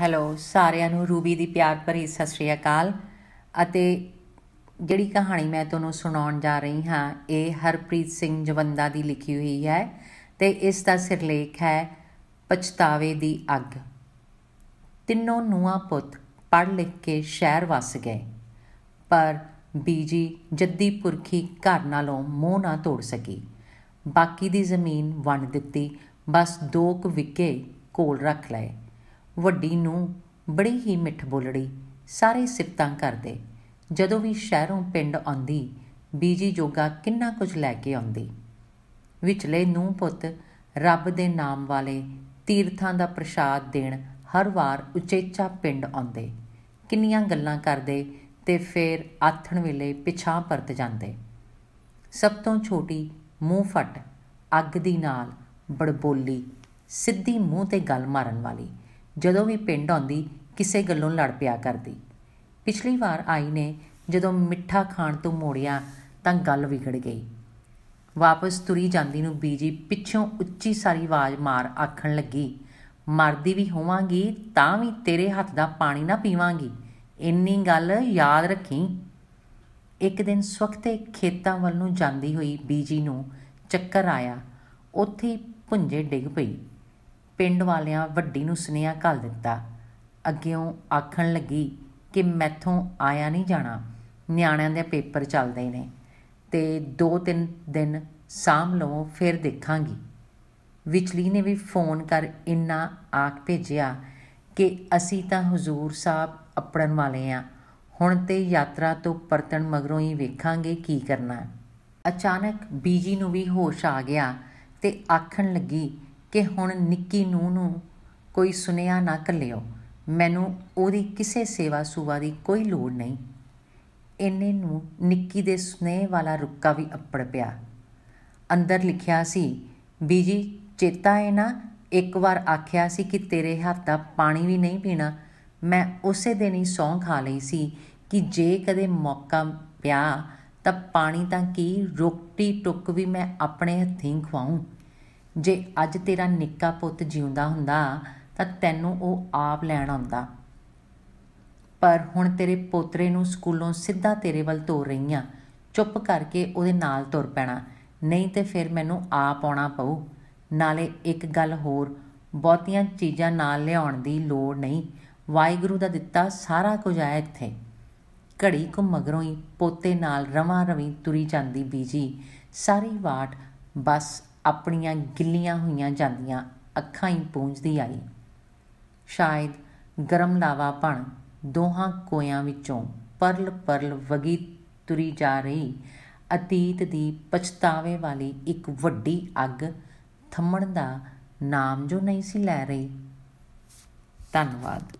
hello ਸਾਰਿਆਂ ਨੂੰ Ruby ਦੀ ਪਿਆਰ ਭਰੀ ਸਤਿ ਸ੍ਰੀ ਅਕਾਲ ਅਤੇ ਜਿਹੜੀ ਕਹਾਣੀ ਮੈਂ ਤੁਹਾਨੂੰ ਸੁਣਾਉਣ ਜਾ ਰਹੀ ਹਾਂ ਇਹ ਹਰਪ੍ਰੀਤ ਸਿੰਘ ਜਵੰਦਾ ਦੀ ਲਿਖੀ ਹੋਈ ਹੈ ਤੇ ਇਸ ਦਾ ਸਿਰਲੇਖ ਹੈ ਪਛਤਾਵੇ ਦੀ ਅੱਗ ਤਿੰਨੋਂ ਨੂਆ ਪੁੱਤ ਪੜ ਲਿਖ ਕੇ ਸ਼ਹਿਰ ਵਸ ਗਏ ਪਰ ਬੀਜੀ ਜੱਦੀ ਪੁਰਖੀ ਘਰ ਨਾਲੋਂ ਮੋਹ ਨਾ ਤੋੜ ਸਕੀ ਬਾਕੀ ਦੀ ਜ਼ਮੀਨ ਵੰਡ ਦਿੱਤੀ ਬਸ ਦੋ ਕੁ ਵਿਕੇ ਕੋਲ ਰੱਖ ਲਏ ਵੱਡੀ ਨੂੰ ਬੜੀ ਹੀ ਮਿੱਠ ਬੋਲੜੀ ਸਾਰੇ ਸਿਫਤਾਂ ਕਰਦੇ ਜਦੋਂ ਵੀ ਸ਼ਹਿਰੋਂ ਪਿੰਡ ਆਉਂਦੀ ਬੀਜੀ ਜੋਗਾ ਕਿੰਨਾ ਕੁਝ ਲੈ ਕੇ ਆਉਂਦੀ ਵਿਚਲੇ ਨੂੰ ਪੁੱਤ ਰੱਬ ਦੇ ਨਾਮ ਵਾਲੇ ਤੀਰਥਾਂ ਦਾ ਪ੍ਰਸ਼ਾਦ ਦੇਣ ਹਰ ਵਾਰ ਉਚੇਚਾ ਪਿੰਡ ਆਉਂਦੇ ਕਿੰਨੀਆਂ ਗੱਲਾਂ ਕਰਦੇ ਤੇ ਫੇਰ ਆਥਣ ਵੇਲੇ ਪਿਛਾਂ ਪਰਤ ਜਾਂਦੇ ਸਭ ਤੋਂ ਛੋਟੀ ਮੂੰਹ ਫਟ ਅੱਗ ਦੀ ਨਾਲ ਬੜਬੋਲੀ ਸਿੱਧੀ ਮੂੰਹ ਤੇ ਗੱਲ ਮਾਰਨ ਵਾਲੀ ਜਦੋਂ ਵੀ ਪਿੰਡ ਆਉਂਦੀ ਕਿਸੇ ਗੱਲੋਂ ਲੜ ਪਿਆ ਕਰਦੀ ਪਿਛਲੀ ਵਾਰ ਆਈ ਨੇ ਜਦੋਂ ਮਿੱਠਾ ਖਾਣ ਤੋਂ ਮੋੜਿਆ ਤਾਂ ਗੱਲ ਵਿਗੜ ਗਈ ਵਾਪਸ ਤੁਰੀ ਜਾਂਦੀ ਨੂੰ ਬੀਜੀ ਪਿੱਛੋਂ ਉੱਚੀ ਸਾਰੀ ਆਵਾਜ਼ ਮਾਰ ਆਖਣ ਲੱਗੀ ਮਰਦੀ ਵੀ ਹੋਵਾਂਗੀ ਤਾਂ ਵੀ ਤੇਰੇ ਹੱਥ ਦਾ ਪਾਣੀ ਨਾ ਪੀਵਾਂਗੀ ਇੰਨੀ ਗੱਲ ਯਾਦ ਰੱਖੀ ਇੱਕ ਦਿਨ ਸਵਖਤੇ ਖੇਤਾਂ ਵੱਲ ਨੂੰ ਜਾਂਦੀ ਹੋਈ ਬੀਜੀ ਨੂੰ ਚੱਕਰ ਆਇਆ ਉੱਥੇ ਭੁੰਜੇ ਡਿੱਗ ਪਈ ਪਿੰਡ ਵਾਲਿਆਂ ਵੱਡੀ ਨੂੰ ਸੁਨੇਹਾ ਘੱਲ ਦਿੱਤਾ ਅੱਗਿਓਂ ਆਖਣ ਲੱਗੀ ਕਿ ਮੈਥੋਂ ਆਇਆ ਨਹੀਂ ਜਾਣਾ ਨਿਆਣਿਆਂ ਦੇ ਪੇਪਰ ਚੱਲਦੇ ਨੇ ਤੇ 2-3 ਦਿਨ ਸਾਮ ਲਵੋ ਫਿਰ ਦੇਖਾਂਗੀ ਵਿਚਲੀ ਨੇ ਵੀ ਫੋਨ ਕਰ ਇੰਨਾ ਆਖ ਭੇਜਿਆ ਕਿ ਅਸੀਂ ਤਾਂ ਹਜ਼ੂਰ ਸਾਹਿਬ ਅਪੜਨ ਵਾਲੇ ਆ ਹੁਣ ਤੇ ਯਾਤਰਾ ਤੋਂ ਪਰਤਣ ਮਗਰੋਂ ਹੀ ਵੇਖਾਂਗੇ ਕੀ ਕਰਨਾ ਅਚਾਨਕ ਬੀਜੀ ਨੂੰ ਵੀ ਹੋਸ਼ ਆ ਗਿਆ ਤੇ ਆਖਣ ਲੱਗੀ ਕਿ ਹੁਣ ਨਿੱਕੀ ਨੂੰ ਨੂੰ ਕੋਈ ਸੁਨੇਹਾ ਨਾ ਕੱਲਿਓ ਮੈਨੂੰ ਉਹਦੀ ਕਿਸੇ ਸੇਵਾ ਸੁਵਾ ਦੀ ਕੋਈ ਲੋੜ ਨਹੀਂ ਇੰਨੇ ਨੂੰ ਨਿੱਕੀ ਦੇ ਸੁਨੇਹ ਵਾਲਾ ਰੁੱਕਾ ਵੀ ਅੱਪੜ ਪਿਆ ਅੰਦਰ ਲਿਖਿਆ ਸੀ ਬੀਜੀ ਚੇਤਾ ਹੈ ਨਾ ਇੱਕ ਵਾਰ ਆਖਿਆ ਸੀ ਕਿ ਤੇਰੇ ਹੱਥ ਦਾ ਪਾਣੀ ਵੀ ਨਹੀਂ ਪੀਣਾ ਮੈਂ ਉਸੇ ਦਿਨ ਹੀ ਸੌਂ ਖਾ ਲਈ ਸੀ ਕਿ ਜੇ ਕਦੇ ਮੌਕਾ ਪਿਆ ਤਾਂ ਪਾਣੀ ਤਾਂ ਕੀ ਰੋਟੀ ਟੁੱਕ ਵੀ ਮੈਂ ਆਪਣੇ ਹੱਥੀਂ ਖਵਾਉਂ ਜੇ ਅੱਜ ਤੇਰਾ ਨਿੱਕਾ ਪੁੱਤ ਜਿਉਂਦਾ ਹੁੰਦਾ ਤਾਂ ਤੈਨੂੰ ਉਹ ਆਪ ਲੈਣ ਆਉਂਦਾ ਪਰ ਹੁਣ ਤੇਰੇ ਪੋਤਰੇ ਨੂੰ ਸਕੂਲੋਂ ਸਿੱਧਾ ਤੇਰੇ ਵੱਲ ਤੋਰ ਰਹੀ ਆ ਚੁੱਪ ਕਰਕੇ ਉਹਦੇ ਨਾਲ ਤੁਰ ਪੈਣਾ ਨਹੀਂ ਤੇ ਫਿਰ ਮੈਨੂੰ ਆਪ ਆਉਣਾ ਪਊ ਨਾਲੇ ਇੱਕ ਗੱਲ ਹੋਰ ਬਹੁਤੀਆਂ ਚੀਜ਼ਾਂ ਨਾਲ ਲਿਆਉਣ ਦੀ ਲੋੜ ਨਹੀਂ ਵਾਹਿਗੁਰੂ ਦਾ ਦਿੱਤਾ ਸਾਰਾ ਕੁਝ ਆਇਆ ਇੱਥੇ ਘੜੀ ਕੁ ਮਗਰੋਂ ਹੀ ਪੋਤੇ ਨਾਲ ਰਵਾਂ ਰਵੀ ਤੁਰੀ ਜਾਂਦੀ ਬੀਜੀ ਸਾਰੀ ਬਾਟ ਬਸ ਆਪਣੀਆਂ ਗਿੱਲੀਆਂ ਹੋਈਆਂ ਜਾਂਦੀਆਂ ਅੱਖਾਂ ਹੀ ਪੂੰਝਦੀ ਆਈ ਸ਼ਾਇਦ ਗਰਮ ਲਾਵਾ ਪਣ ਦੋਹਾਂ ਕੋਇਆਂ ਵਿੱਚੋਂ ਪਰਲ ਪਰਲ ਵਗੀ ਤੁਰੀ ਜਾ ਰਹੀ ਅਤੀਤ ਦੀ ਪਛਤਾਵੇ ਵਾਲੀ ਇੱਕ ਵੱਡੀ ਅੱਗ ਥੰਮਣ ਦਾ ਨਾਮ ਜੋ ਨਹੀਂ ਸੀ ਲੈ ਰਹੀ ਧੰਨਵਾਦ